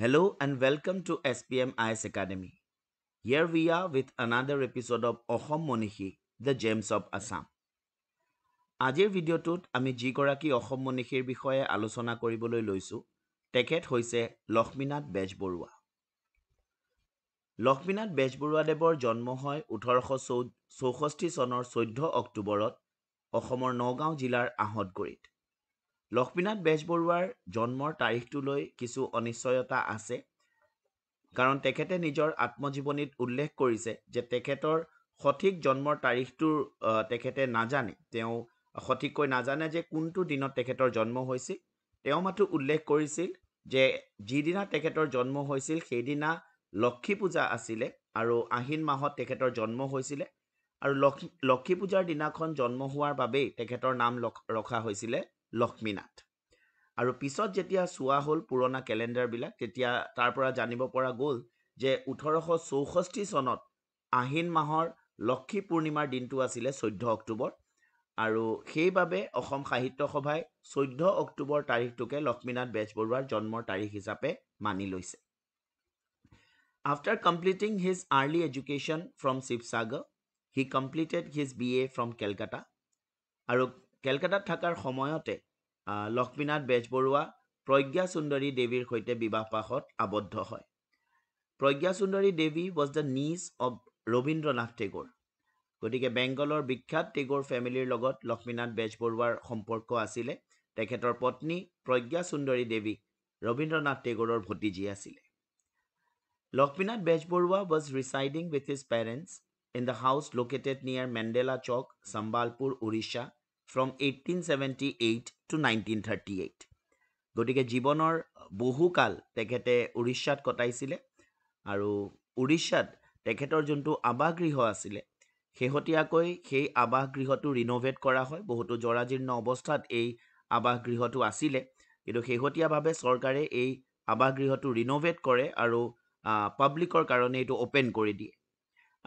Hello and welcome to SPM IS Academy. Here we are with another episode of Ohom Monihi, the Gems of Assam. আজিৰ ভিডিঅ'টোত আমি যিগৰাকী অসম মনীষীৰ বিষয়ে আলোচনা কৰিবলৈ লৈছোঁ তেখেত হৈছে লক্ষ্মীনাথ বেজবৰুৱা লক্ষ্মীনাথ বেজবৰুৱাদেৱৰ জন্ম হয় ওঠৰশ চৌ চৌষষ্ঠি চনৰ চৈধ্য অক্টোবৰত অসমৰ নগাঁও জিলাৰ আহঁতগুৰিত লক্ষ্মীনাথ বেজবৰুৱাৰ জন্মৰ তাৰিখটোলৈ কিছু অনিশ্চয়তা আছে কাৰণ তেখেতে নিজৰ আত্মজীৱনীত উল্লেখ কৰিছে যে তেখেতৰ সঠিক জন্মৰ তাৰিখটো তেখেতে নাজানে তেওঁ সঠিককৈ নাজানে যে কোনটো দিনত তেখেতৰ জন্ম হৈছিল তেওঁ মাথো উল্লেখ কৰিছিল যে যিদিনা তেখেতৰ জন্ম হৈছিল সেইদিনা লক্ষী পূজা আছিলে আৰু আহিন মাহত তেখেতৰ জন্ম হৈছিলে আৰু লক্ষী লক্ষী পূজাৰ দিনাখন জন্ম হোৱাৰ বাবেই তেখেতৰ নাম ৰখা হৈছিলে লক্ষ্মীনাথ আৰু পিছত যেতিয়া চোৱা হ'ল পুৰণা কেলেণ্ডাৰবিলাক তেতিয়া তাৰ পৰা জানিব পৰা গ'ল যে ওঠৰশ চৌষষ্ঠি চনত আহিন মাহৰ লক্ষী পূৰ্ণিমাৰ দিনটো আছিলে চৈধ্য অক্টোবৰ আৰু সেইবাবে অসম সাহিত্য সভাই চৈধ্য অক্টোবৰ তাৰিখটোকে লক্ষ্মীনাথ বেজবৰুৱাৰ জন্মৰ তাৰিখ হিচাপে মানি লৈছে after completing his early education from Sivasagar he completed his B A from Calcutta আৰু কেলকাতাত থকাৰ সময়তে লক্ষ্মীনাথ বেজবৰুৱা প্ৰজ্ঞা সুন্দৰী দেৱীৰ সৈতে বিবাহ পাশত আবদ্ধ হয় Pragya Sundari Devi was the niece of Rabindranath Tagore গতিকে বেংগলৰ বিখ্যাত টেগৰ ফেমিলিৰ লগত লক্ষ্মীনাথ বেজবৰুৱাৰ সম্পৰ্ক আছিলে তেখেতৰ পত্নী প্ৰজ্ঞা সুন্দৰী দেৱী ৰবীন্দ্ৰনাথ টেগৰৰ ভতিজী আছিলে Lakshminath Bezbaruah was residing with his parents in the house located near Mendela Chowk Sambalpur Orissa from eighteen seventy eight to nineteen thirty eight গতিকে জীৱনৰ বহুকাল তেখেতে উৰিষ্যাত কটাইছিলে আৰু উৰিষ্যাত তেখেতৰ যোনটো আৱাসগৃহ আছিলে শেহতীয়াকৈ সেই আৱাসগৃহটো ৰিন'ভেট কৰা হয় বহুতো জৰাজীৰ্ণ অৱস্থাত এই আৱাসগৃহটো আছিলে কিন্তু শেহতীয়াভাৱে চৰকাৰে এই আৱাসগৃহটো ৰিন'ভেট কৰে আৰু পাব্লিকৰ কাৰণে এইটো অ'পেন কৰি দিয়ে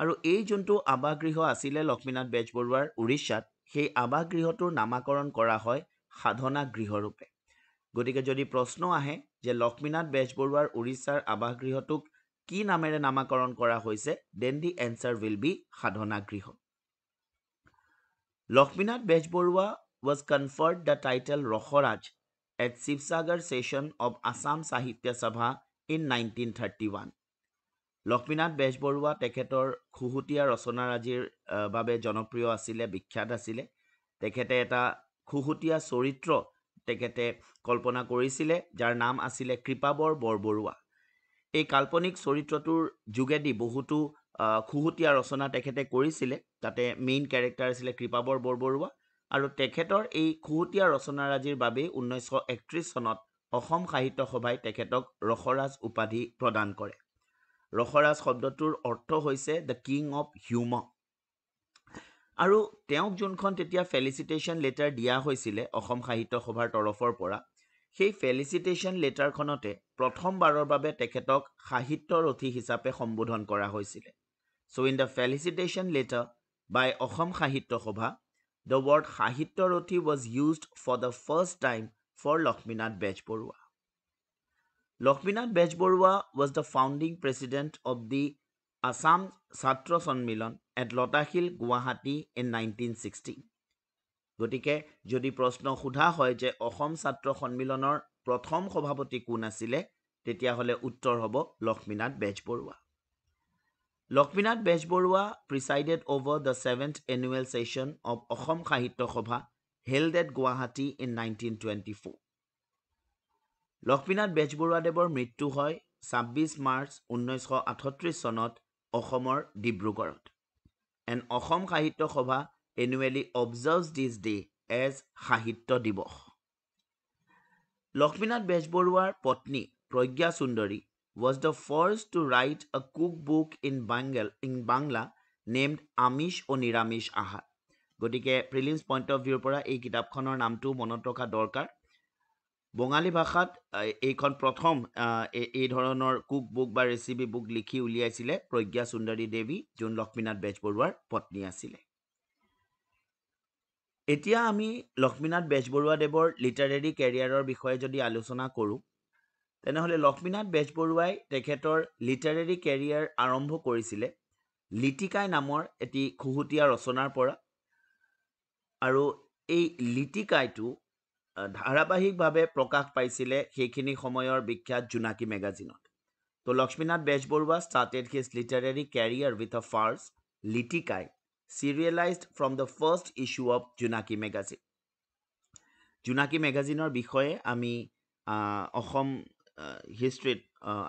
আৰু এই যোনটো আৱাসগৃহ আছিলে লক্ষ্মীনাথ বেজবৰুৱাৰ উৰিষ্যাত সেই গৃহটোৰ নামাকৰণ কৰা হয় সাধনা গৃহৰূপে গতিকে যদি প্ৰশ্ন আহে যে লক্ষ্মীনাথ বেজবৰুৱাৰ উৰিষ্যাৰ গৃহটোক কি নামেৰে নামাকৰণ কৰা হৈছে then the answer will be Sadhana Griha Lakshminath Bezbaruah was conferred the title Rasaraj at Sivasagar session of Assam Sahitya Sabha in nineteen thirty one Lakshminath Bezbaruah তেখেতৰ খুহুটীয়া ৰচনাৰাজিৰ বাবে জনপ্ৰিয় আছিলে বিখ্যাত আছিলে তেখেতে এটা খুহুটীয়া চৰিত্ৰ তেখেতে কল্পনা কৰিছিলে যাৰ নাম আছিলে কৃপাবৰ বৰবৰুৱা এই কাল্পনিক চৰিত্ৰটোৰ যোগেদি বহুতো খুহুটীয়া ৰচনা তেখেতে কৰিছিলে তাতে মেইন কেৰেক্টাৰ আছিলে কৃপাবৰ বৰবৰুৱা আৰু তেখেতৰ এই খুহুটীয়া ৰচনাৰাজিৰ বাবেই ঊনৈছশ একত্ৰিছ চনত অসম সাহিত্য সভাই তেখেতক ৰসৰাজ উপাধি প্ৰদান কৰে ৰসৰাজ শব্দটোৰ অৰ্থ হৈছে দ্য কিং অৱ হিউম আৰু তেওঁক যোনখন তেতিয়া ফেলিচিটেশ্যন লেটাৰ দিয়া হৈছিলে অসম সাহিত্য সভাৰ তৰফৰ পৰা সেই ফেলিচিটেশ্যন লেটাৰখনতে প্ৰথমবাৰৰ বাবে তেখেতক সাহিত্য অতি হিচাপে সম্বোধন কৰা হৈছিলে so' in the felicitation letter by Asam Sahitya Sabha the word Sahitya Sahityarathi was used for the first time for Lakshminath Bezbaruah Lakshminath Bezbaruah was the founding president of the Assam Chhatra Sanmilan at Latasil Guwahati in nineteen sixty গতিকে যদি প্ৰশ্ন সোধা হয় যে অসম ছাত্ৰ সন্মিলনৰ প্ৰথম সভাপতি কোন আছিলে তেতিয়াহ'লে উত্তৰ হ'ব Lakshminath Bezbaruah Lakshminath Bezbaruah presided over the seventh annual session of Asam Sahitya Sabha held at Guwahati in nineteen twenty four Lakshminath বেজবৰুৱাদেৱৰ মৃত্যু হয় ছাব্বিছ মাৰ্চ ঊনৈছশ আঠত্ৰিছ চনত অসমৰ ডিব্ৰুগড়ত and Asam Sahitya Sabha annually observe this day as Sahitya Divas Lakshminath বেজবৰুৱাৰ পত্নী Pragya Sundari was the first to write a cook book in Bengal in Bangla named Amish O' নিৰামিষ আহাৰ গতিকে প্ৰিলিমছ পইণ্ট অফ ভিউৰ পৰা এই কিতাপখনৰ নামটো মনত ৰখা দৰকাৰ বঙালী ভাষাত এইখন প্ৰথম এই ধৰণৰ কুক বুক বা ৰেচিপি বুক লিখি উলিয়াইছিলে প্ৰজ্ঞা সুন্দৰী দেৱী যোন লক্ষ্মীনাথ বেজবৰুৱাৰ পত্নী আছিলে এতিয়া আমি লক্ষ্মীনাথ বেজবৰুৱাদেৱৰ লিটাৰেৰী কেৰিয়াৰৰ বিষয়ে যদি আলোচনা কৰোঁ তেনেহ'লে লক্ষ্মীনাথ বেজবৰুৱাই তেখেতৰ লিটাৰেৰী কেৰিয়াৰ আৰম্ভ কৰিছিলে লিটিকাই নামৰ এটি খুহুটীয়া ৰচনাৰ পৰা আৰু এই লিটিকাইটো ধাৰাবাহিকভাৱে প্ৰকাশ পাইছিলে সেইখিনি সময়ৰ বিখ্যাত জোনাকী মেগাজিনত তো Lakshminath Bezbaruah started his literary career with a farce Litikai serialized from the first issue of Jonaki magazine Jonaki মেগাজিনৰ বিষয়ে আমি অসম হিষ্ট্ৰিত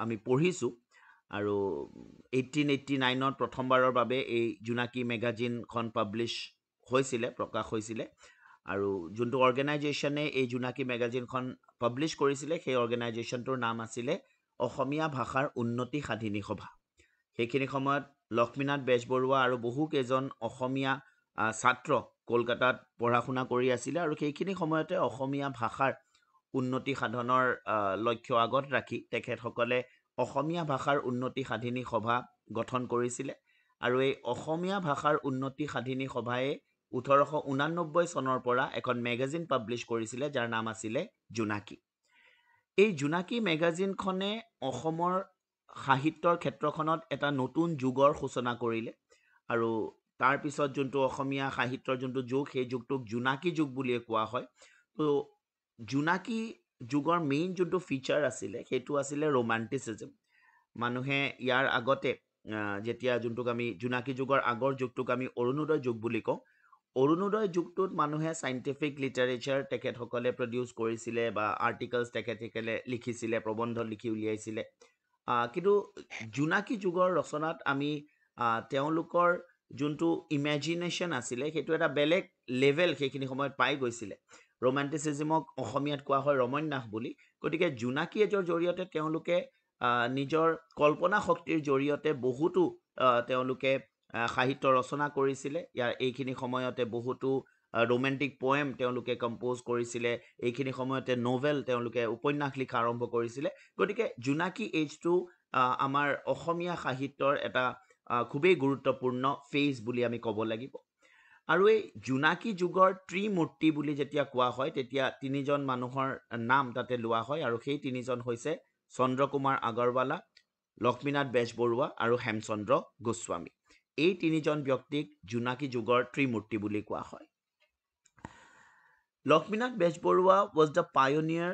আমি পঢ়িছোঁ আৰু এইটিন এইটটি নাইনত প্ৰথমবাৰৰ বাবে এই জোনাকী মেগাজিনখন পাব্লিছ হৈছিলে প্ৰকাশ হৈছিলে আৰু যোনটো অৰ্গেনাইজেশ্যনে এই জোনাকী মেগাজিনখন পাব্লিছ কৰিছিলে সেই অৰ্গেনাইজেশ্যনটোৰ নাম আছিলে অসমীয়া ভাষাৰ উন্নতি সাধিনী সভা সেইখিনি সময়ত লক্ষ্মীনাথ বেজবৰুৱা আৰু বহুকেইজন অসমীয়া ছাত্ৰ কলকাতাত পঢ়া শুনা কৰি আছিলে আৰু সেইখিনি সময়তে অসমীয়া ভাষাৰ উন্নতি সাধনৰ লক্ষ্য আগত ৰাখি তেখেতসকলে অসমীয়া ভাষাৰ উন্নতি সাধিনী সভা গঠন কৰিছিলে আৰু এই অসমীয়া ভাষাৰ উন্নতি সাধিনী সভায়ে ওঠৰশ ঊনান্নব্বৈ চনৰ পৰা এখন মেগাজিন পাব্লিছ কৰিছিলে যাৰ নাম আছিলে জোনাকী এই জোনাকী মেগাজিনখনে অসমৰ সাহিত্যৰ ক্ষেত্ৰখনত এটা নতুন যুগৰ সূচনা কৰিলে আৰু তাৰপিছত যোনটো অসমীয়া সাহিত্যৰ যোনটো যুগ সেই যুগটোক জোনাকী যুগ বুলিয়ে কোৱা হয় ত' জোনাকী যুগৰ মেইন যোনটো ফিচাৰ আছিলে সেইটো আছিলে ৰোমাণ্টিচিজম মানুহে ইয়াৰ আগতে যেতিয়া যোনটোক আমি জোনাকী যুগৰ আগৰ যুগটোক আমি অৰুণোদয় যুগ বুলি কওঁ অৰুণোদয় যুগটোত মানুহে চাইণ্টিফিক লিটাৰেচাৰ তেখেতসকলে প্ৰডিউচ কৰিছিলে বা আৰ্টিকলছ তেখেতসকলে লিখিছিলে প্ৰবন্ধ লিখি উলিয়াইছিলে কিন্তু জোনাকী যুগৰ ৰচনাত আমি তেওঁলোকৰ যোনটো ইমেজিনেশ্যন আছিলে সেইটো এটা বেলেগ লেভেল সেইখিনি সময়ত পাই গৈছিলে ৰোমেণ্টিচিজিমক অসমীয়াত কোৱা হয় ৰমন্যাস বুলি গতিকে জোনাকী এজৰ জৰিয়তে তেওঁলোকে নিজৰ কল্পনা শক্তিৰ জৰিয়তে বহুতো তেওঁলোকে সাহিত্য ৰচনা কৰিছিলে ইয়াৰ এইখিনি সময়তে বহুতো ৰোমেণ্টিক পয়েম তেওঁলোকে কম্প'জ কৰিছিলে এইখিনি সময়তে নভেল তেওঁলোকে উপন্যাস লিখা আৰম্ভ কৰিছিলে গতিকে জোনাকী এইজটো আমাৰ অসমীয়া সাহিত্যৰ এটা খুবেই গুৰুত্বপূৰ্ণ ফেজ বুলি আমি ক'ব লাগিব আৰু এই জোনাকী যুগৰ ত্ৰিমূৰ্তি বুলি যেতিয়া কোৱা হয় তেতিয়া তিনিজন মানুহৰ নাম তাতে লোৱা হয় আৰু সেই তিনিজন হৈছে চন্দ্ৰকুমাৰ আগৰৱালা লক্ষ্মীনাথ বেজবৰুৱা আৰু হেমচন্দ্ৰ গোস্বামী এই তিনিজন ব্যক্তিক জোনাকী যুগৰ ত্ৰিমূৰ্তি বুলি কোৱা হয় Lakshminath Bezbaruah was the pioneer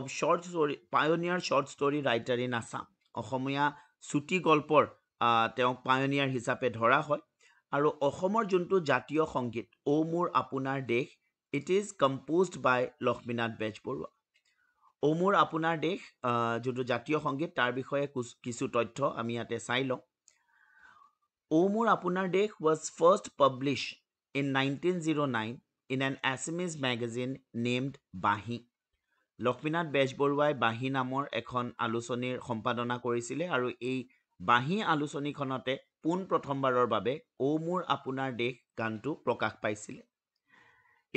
of short story pioneer short story writer in Assam Asamiya চুটি গল্পৰ তেওঁক পায়নিয়াৰ হিচাপে ধৰা হয় আৰু অসমৰ যোনটো জাতীয় সংগীত অ' Mor Aponar Desh it is composed by Lakshminath Bezbaruah O' Mor Aponar দেশ যোনটো জাতীয় সংগীত তাৰ বিষয়ে কিছু তথ্য আমি ইয়াতে চাই লওঁ O Moor Apunadeh was first published in 1909 in an Assamese magazine named Bahi. Lakshminath বেজবৰুৱাই বাঁহী নামৰ এখন আলোচনীৰ সম্পাদনা কৰিছিলে আৰু এই বাঁহী আলোচনীখনতে পোন প্ৰথমবাৰৰ বাবে অ' মোৰ আপোনাৰ দেশ গানটো প্ৰকাশ পাইছিলে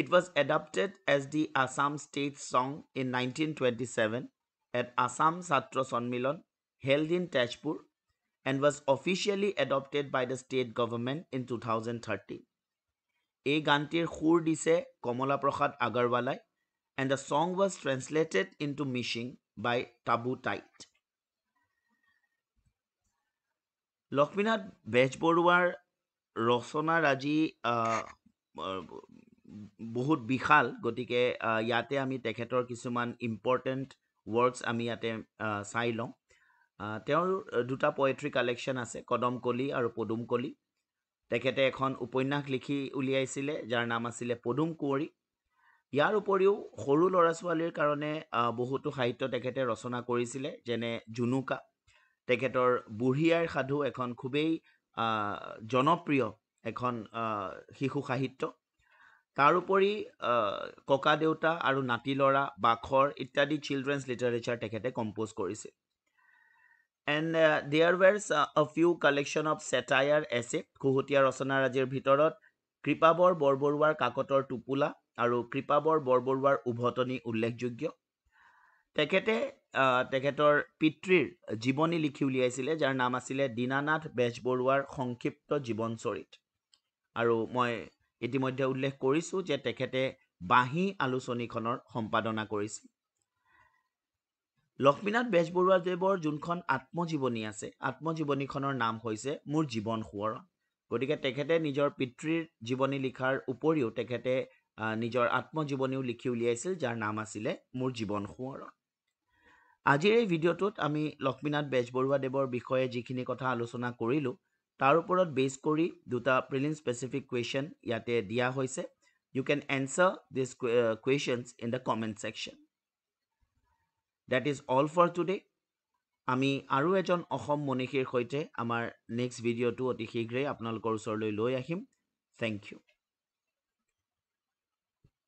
it was adapted as the Assam state song in nineteen twenty seven at Assam Chhatra Sanmilan held in Tezpur and was officially adopted by the state government in 2013. এই গানটিৰ সুৰ দিছে কমলা প্ৰসাদ আগৰৱালাই and the song was translated in to Mising by Tabu Taid Lakshminath বেজবৰুৱাৰ ৰচনাৰাজি বহুত বিশাল গতিকে uh, ইয়াতে আমি তেখেতৰ কিছুমান ইম্পৰ্টেণ্ট ৱৰ্কছ আমি ইয়াতে uh, চাই লওঁ তেওঁৰ দুটা পয়েট্ৰি কালেকশ্যন আছে কদম কলি আৰু পদুম কলি তেখেতে এখন উপন্যাস লিখি উলিয়াইছিলে যাৰ নাম আছিলে পদুম কুঁৱৰী ইয়াৰ উপৰিও সৰু ল'ৰা ছোৱালীৰ কাৰণে বহুতো সাহিত্য তেখেতে ৰচনা কৰিছিলে যেনে জুনুকা তেখেতৰ বুঢ়ী আইৰ সাধু এখন খুবেই জনপ্ৰিয় এখন শিশু সাহিত্য তাৰোপৰি ককা দেউতা আৰু নাতি ল'ৰা বাখৰ ইত্যাদি চিলড্ৰেনছ লিটাৰেচাৰ তেখেতে কম্প'জ কৰিছিল and there were a few collection of satire এছে খুহুটীয়া ৰচনাৰাজিৰ ভিতৰত কৃপাবৰ বৰবৰুৱাৰ কাকতৰ টোপোলা আৰু কৃপাবৰ বৰবৰুৱাৰ উভতনি উল্লেখযোগ্য তেখেতে তেখেতৰ পিতৃৰ জীৱনী লিখি উলিয়াইছিলে যাৰ নাম আছিলে দীনানাথ বেজবৰুৱাৰ সংক্ষিপ্ত জীৱনচৰিত আৰু মই ইতিমধ্যে উল্লেখ কৰিছোঁ যে তেখেতে বাঁহী আলোচনীখনৰ সম্পাদনা কৰিছিল লক্ষ্মীনাথ বেজবৰুৱাদেৱৰ যোনখন আত্মজীৱনী আছে আত্মজীৱনীখনৰ নাম হৈছে মোৰ জীৱন সোঁৱৰণ গতিকে তেখেতে নিজৰ পিতৃৰ জীৱনী লিখাৰ উপৰিও তেখেতে নিজৰ আত্মজীৱনীও লিখি উলিয়াইছিল যাৰ নাম আছিলে মোৰ জীৱন সোঁৱৰণ আজিৰ এই ভিডিঅ'টোত আমি লক্ষ্মীনাথ বেজবৰুৱাদেৱৰ বিষয়ে যিখিনি কথা আলোচনা কৰিলোঁ তাৰ ওপৰত বেছ কৰি দুটা প্ৰিলিম স্পেচিফিক কুৱেশ্যন ইয়াতে দিয়া হৈছে you can answer this questions in the comment section that is all for today আমি আৰু এজন অসম মনীষীৰ সৈতে আমাৰ নেক্সট ভিডিঅ'টো অতি শীঘ্ৰেই আপোনালোকৰ ওচৰলৈ লৈ আহিম থেংক ইউ